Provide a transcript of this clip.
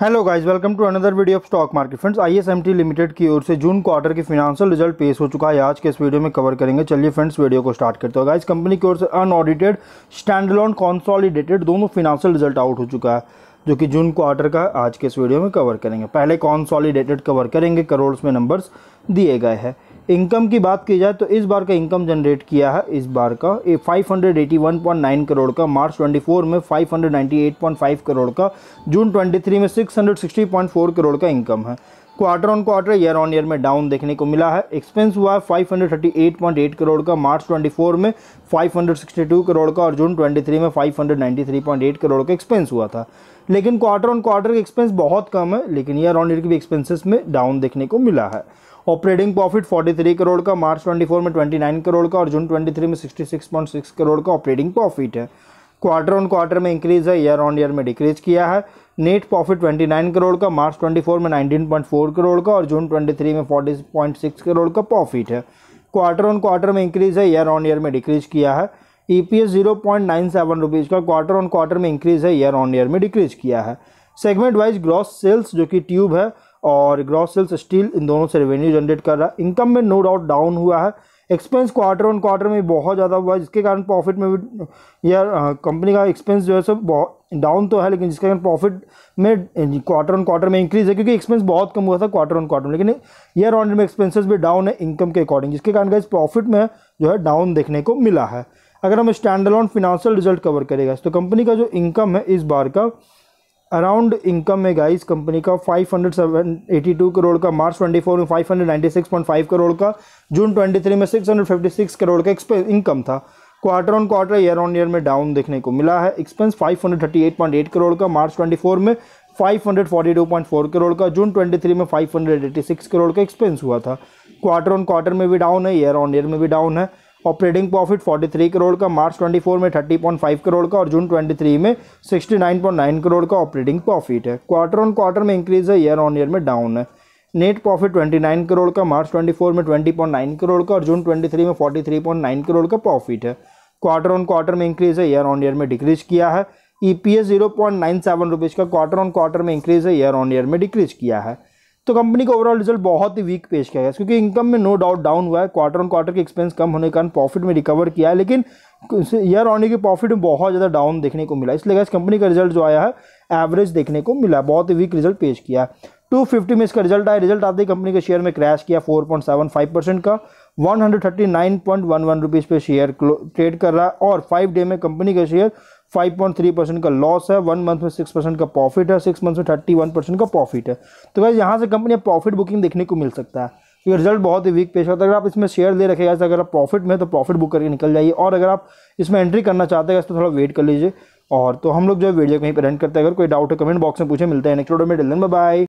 hello guys welcome to another video of stock market friends ISMT limited की ओर से June quarter की financial result पेश हो चुका है आज के इस वीडियो में कवर करेंगे चलिए फ्रेंड्स वीडियो को स्टार्ट करते हो गाइस कंपनी की ओर से अनऑडिटेड स्टैंडलॉन कॉन्सॉलिडेटेड दोनों फिनांशियल रिजल्ट आउट हो चुका है जो कि जून क्वार्टर का आज के इस वीडियो में कवर करेंगे पहले कॉन्सॉलीडेटेड कवर करेंगे करोड़ में नंबर्स दिए गए हैं इनकम की बात की जाए तो इस बार का इनकम जनरेट किया है इस बार का ए 581.9 करोड़ का मार्च 24 में 598.5 करोड़ का जून 23 में 660.4 करोड़ का इनकम है quarter on quarter year on year में डाउन देखने को मिला है एक्सपेंस हुआ है 538.8 करोड़ का मार्च 24 में 562 करोड़ का और जून 23 में 593.8 करोड़ का एक्सपेंस हुआ था लेकिन क्वार्टर ऑन क्वार्टर का एक्सपेंस बहुत कम है लेकिन ईयर ऑन ईयर के भी एक्सपेंसेस में डाउन देखने को मिला है ऑपरेटिंग प्रॉफिट 43 करोड़ का मार्च 24 में 29 करोड़ का और जून 23 में 66.6 करोड़ का ऑपरेटिंग प्रॉफिट है क्वार्टर ऑन क्वार्टर में इंक्रीज है ईयर ऑन ईयर में डिक्रीज किया है नेट प्रॉफिट 29 करोड़ का मार्च 24 में 19.4 करोड़ का और जून 23 में 40.6 करोड़ का प्रॉफिट है क्वार्टर ऑन क्वार्टर में इंक्रीज है ईयर ऑन ईयर में डिक्रीज किया है E P S zero point nine seven rupees का क्वार्टर ऑन क्वार्टर में इंक्रीज है ईयर ऑन ईयर में डिक्रीज किया है सेगमेंट वाइज ग्रॉस सेल्स जो कि ट्यूब है और ग्रॉस सेल्स स्टील इन दोनों से रेवेन्यू जनरेट कर रहा है इनकम में नो डाउट डाउन हुआ है एक्सपेंस क्वार्टर ऑन क्वार्टर में बहुत ज़्यादा हुआ है जिसके कारण प्रॉफिट में भी यार कंपनी का एक्सपेंस जो है सब डाउन तो है लेकिन जिसके कारण प्रॉफिट में क्वार्टर ऑन क्वार्टर में इंक्रीज है क्योंकि एक्सपेंस बहुत कम हुआ था क्वार्टर ऑन क्वार्टर में लेकिन ईयर ऑन में एक्सपेंसेस भी डाउन है इनकम के अकॉर्डिंग जिसके कारण इस प्रॉफिट में जो है डाउन देखने को मिला है अगर हम स्टैंडर्ड फिनेंशियल रिजल्ट कवर करेगा तो कंपनी का जो इनकम है इस बार का अराउंड इनकम में गाइस कंपनी का 582 करोड़ का मार्च 24 में 596.5 करोड़ का जून 23 में 656 करोड़ का एक्सपेंस इनकम था quarter on quarter year on year में डाउन देखने को मिला है एक्सपेंस 538.8 करोड़ का मार्च 24 में 542.4 करोड़ का जून 23 में 586 करोड़ का एक्सपेंस हुआ था क्वार्टर ऑन क्वार्टर में भी डाउन है ईयर ऑन ईयर में भी डाउन है ऑपरेटिंग प्रॉफिट 43 करोड़ का मार्च 24 में 30.5 करोड़ का और जून 23 में 69.9 करोड़ का ऑपरेटिंग प्रॉफिट है क्वार्टर ऑन क्वार्टर में इंक्रीज है ईयर ऑन ईयर में डाउन है नेट प्रॉफिट 29 करोड़ का मार्च 24 में 20.9 करोड़ का और जून 23 में 43.9 करोड़ का प्रॉफिट है क्वार्टर ऑन क्वार्टर में इंक्रीज है ईयर ऑन ईयर में डिक्रीज किया है E P S zero point nine seven rupees का क्वार्टर ऑन क्वार्टर में इंक्रीज है ईयर ऑन ईयर में डिक्रीज किया है तो कंपनी का ओवरऑल रिजल्ट बहुत ही वीक पेश किया गया क्योंकि इनकम में नो डाउट डाउन हुआ है क्वार्टर ऑन क्वार्टर के एक्सपेंस कम होने के कारण प्रॉफिट में रिकवर किया है लेकिन ईयर ऑन के प्रॉफिट में बहुत ज़्यादा डाउन देखने को मिला इसलिए इस कंपनी का रिजल्ट जो आया है एवरेज देखने को मिला बहुत ही वीक रिजल्ट पेश किया है टू फिफ्टी में इसका रिजल्ट आया रिजल्ट आते ही कंपनी के शेयर में क्रैश किया four point seven five percent का one hundred thirty nine point one one rupees पर शेयर ट्रेड कर रहा है और फाइव डे में कंपनी का शेयर 5.3 परसेंट का लॉस है वन मंथ में सिक्स परसेंट का प्रॉफिट है सिक्स मंथ में थर्टी वन परसेंट का प्रॉफिट है तो वैसे यहाँ से कंपनी प्रॉफिट बुकिंग देखने को मिल सकता है ये रिजल्ट बहुत ही वीक पेश होता है अगर आप इसमें शेयर ले रखेगा अगर आप प्रॉफिट में तो प्रॉफिट बुक करके निकल जाइए और अगर आप इसमें एंट्री करना चाहते हैं तो थोड़ा वेट कर लीजिए और तो हम लोग जो है वीडियो कहीं पर रेंट करते हैं अगर कोई डाउट है कमेंट बॉक्स में पूछे मिलते हैं नेक्स्ट वीडियो में डिलन बाय